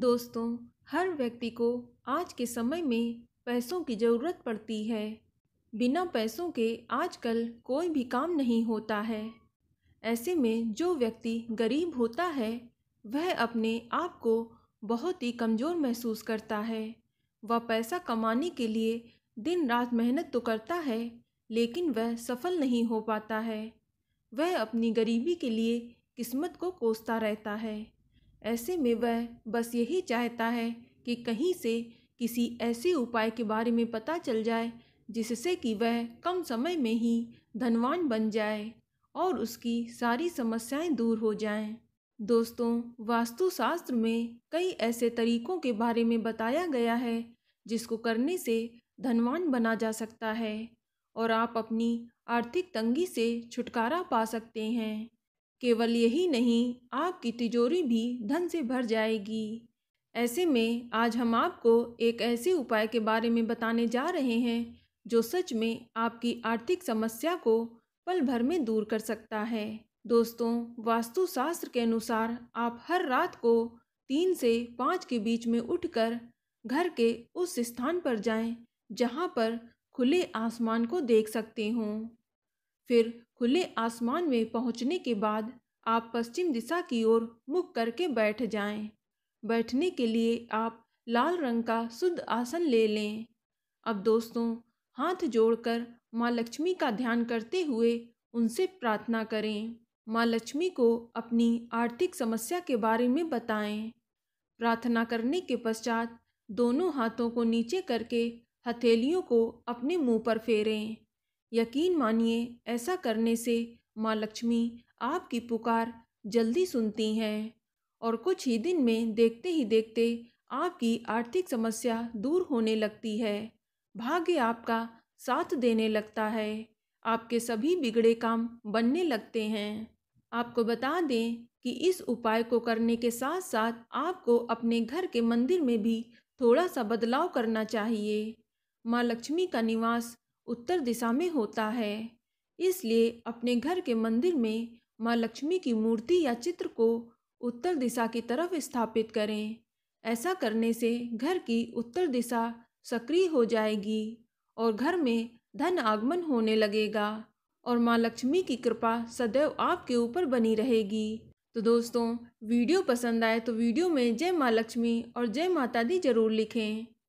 दोस्तों हर व्यक्ति को आज के समय में पैसों की ज़रूरत पड़ती है बिना पैसों के आजकल कोई भी काम नहीं होता है ऐसे में जो व्यक्ति गरीब होता है वह अपने आप को बहुत ही कमज़ोर महसूस करता है वह पैसा कमाने के लिए दिन रात मेहनत तो करता है लेकिन वह सफल नहीं हो पाता है वह अपनी गरीबी के लिए किस्मत को कोसता रहता है ऐसे में वह बस यही चाहता है कि कहीं से किसी ऐसे उपाय के बारे में पता चल जाए जिससे कि वह कम समय में ही धनवान बन जाए और उसकी सारी समस्याएं दूर हो जाएं। दोस्तों वास्तुशास्त्र में कई ऐसे तरीकों के बारे में बताया गया है जिसको करने से धनवान बना जा सकता है और आप अपनी आर्थिक तंगी से छुटकारा पा सकते हैं केवल यही नहीं आपकी तिजोरी भी धन से भर जाएगी ऐसे में आज हम आपको एक ऐसे उपाय के बारे में बताने जा रहे हैं जो सच में आपकी आर्थिक समस्या को पल भर में दूर कर सकता है दोस्तों वास्तुशास्त्र के अनुसार आप हर रात को तीन से पाँच के बीच में उठकर घर के उस स्थान पर जाएं जहां पर खुले आसमान को देख सकते हों फिर खुले आसमान में पहुंचने के बाद आप पश्चिम दिशा की ओर मुख करके बैठ जाएं। बैठने के लिए आप लाल रंग का शुद्ध आसन ले लें अब दोस्तों हाथ जोड़कर माँ लक्ष्मी का ध्यान करते हुए उनसे प्रार्थना करें माँ लक्ष्मी को अपनी आर्थिक समस्या के बारे में बताएं। प्रार्थना करने के पश्चात दोनों हाथों को नीचे करके हथेलियों को अपने मुंह पर फेरें यकीन मानिए ऐसा करने से माँ लक्ष्मी आपकी पुकार जल्दी सुनती हैं और कुछ ही दिन में देखते ही देखते आपकी आर्थिक समस्या दूर होने लगती है भाग्य आपका साथ देने लगता है आपके सभी बिगड़े काम बनने लगते हैं आपको बता दें कि इस उपाय को करने के साथ साथ आपको अपने घर के मंदिर में भी थोड़ा सा बदलाव करना चाहिए माँ लक्ष्मी का निवास उत्तर दिशा में होता है इसलिए अपने घर के मंदिर में माँ लक्ष्मी की मूर्ति या चित्र को उत्तर दिशा की तरफ स्थापित करें ऐसा करने से घर की उत्तर दिशा सक्रिय हो जाएगी और घर में धन आगमन होने लगेगा और माँ लक्ष्मी की कृपा सदैव आपके ऊपर बनी रहेगी तो दोस्तों वीडियो पसंद आए तो वीडियो में जय माँ लक्ष्मी और जय माता दी जरूर लिखें